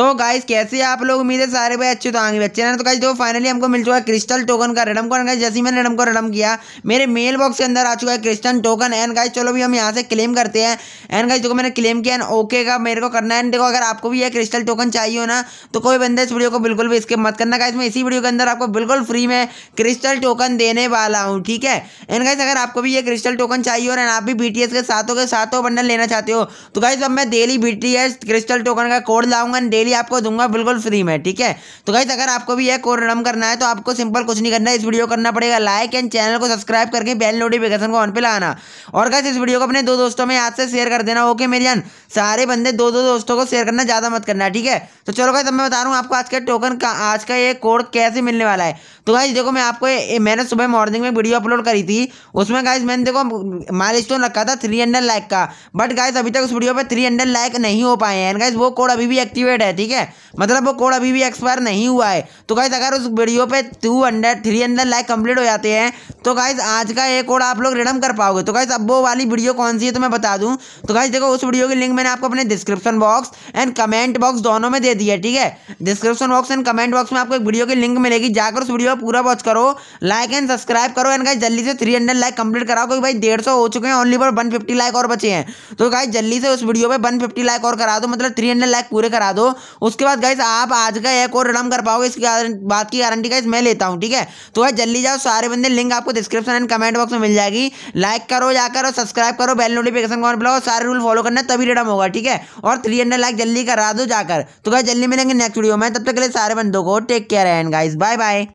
तो गाइस कैसे आप लोग उम्मीद है सारे भाई अच्छे तो आगे बच्चे ना तो गाइस देखो फाइनली हमको मिल चुका है क्रिस्टल टोकन का रडम कॉइन गाइस जैसे मैंने रडम को रडम किया मेरे मेल बॉक्स के अंदर आ चुका है क्रिस्टल टोकन एंड गाइस चलो भी हम यहाँ से क्लेम करते हैं एंड गाइस देखो मैंने क्लेम किया एंड ओके का मेरे को करना है देखो अगर आपको भी यह क्रिस्टल टोकन चाहिए हो ना तो कोई बंदा इस वीडियो को बिल्कुल भी स्किप मत करना गाइस मैं इसी वीडियो के अंदर आपको बिल्कुल फ्री में क्रिस्टल टोकन देने वाला हूँ ठीक है एंड गाइस अगर आपको भी ये क्रिस्टल टोकन चाहिए और आप भी बी के सातों के सातों बंडल लेना चाहते हो तो गाइस अब मैं डेली बी क्रिस्टल टोकन का कोड लाऊंगा डेली भी आपको दूंगा बिल्कुल फ्री में ठीक है तो गाइस अगर आपको भी यह कोरम करना है तो आपको सिंपल कुछ नहीं करना इस वीडियो करना पड़ेगा लाइक एंड चैनल को सब्सक्राइब करके बेल नोटिफिकेशन को ऑन पे लाना और गाइस इस वीडियो को अपने दो दोस्तों में हाथ से शेयर कर देना ओके मेरी जान सारे बंदे दो दो दोस्तों को शेयर करना ज़्यादा मत करना ठीक है तो चलो गाइस अब मैं बता रहा हूँ आपको आज का टोकन का आज का ये कोड कैसे मिलने वाला है तो गाइस देखो मैं आपको मैंने सुबह मॉर्निंग में वीडियो अपलोड करी थी उसमें गाइस मैंने देखो माइल स्टोन रखा था थ्री हंड्रेड लाइक का बट गाइस अभी तक उस वीडियो पर थ्री हंड्रेड लाइक नहीं हो पाए हैं गाइस वो कोड अभी भी एक्टिवेट है ठीक है मतलब वो कोड अभी भी एक्सपायर नहीं हुआ है तो गाइज अगर उस वीडियो पे two hundred three hundred like complete हो जाते हैं तो गाइज आज का ये कोड आप लोग रिडम कर पाओगे तो गाइज अब वो वाली वीडियो कौन सी है तो मैं बता दूँ तो गाइज देखो उस वीडियो की लिंक मैंने आपको अपने description box and comment box दोनों में दे दिया ठीक है description box and comment box में आपको एक वीडियो की लिंक मिलेगी जाकर उस वीडियो को पूरा वॉच करो लाइक एंड सब्सक्राइब करो एंड गाइज जल्दी से थ्री हंड्रेड लाइक कंप्लीट कराओ क्योंकि भाई डेढ़ सौ हो चुके हैं ओनली पर वन लाइक और बचे हैं तो गाइज जल्दी से उस वीडियो पर वन फिफ्टी लाइक और करा दो मतलब थ्री हंड्रेड लाइक पूरे करा दो उसके बाद बाद गाइस आप आज का एक और रिडम कर पाओगे इसकी बात की गारंटी गाइस मैं लेता हूँ ठीक है तो भाई जल्दी जाओ सारे बंदे लिंक आपको डिस्क्रिप्शन एंड कमेंट बॉक्स में मिल जाएगी लाइक करो जाकर और सब्सक्राइब करो बेल नोटिफिकेशन कॉन बुलाओ सारे रूल फॉलो करना तभी रिडम होगा ठीक है और थ्री हंड्रेड लाइक जल्दी करा दो जाकर तो गाइस जल्दी मिलेंगे नेक्स्ट वीडियो में तब तक के लिए सारे बंदों को take care and guys bye bye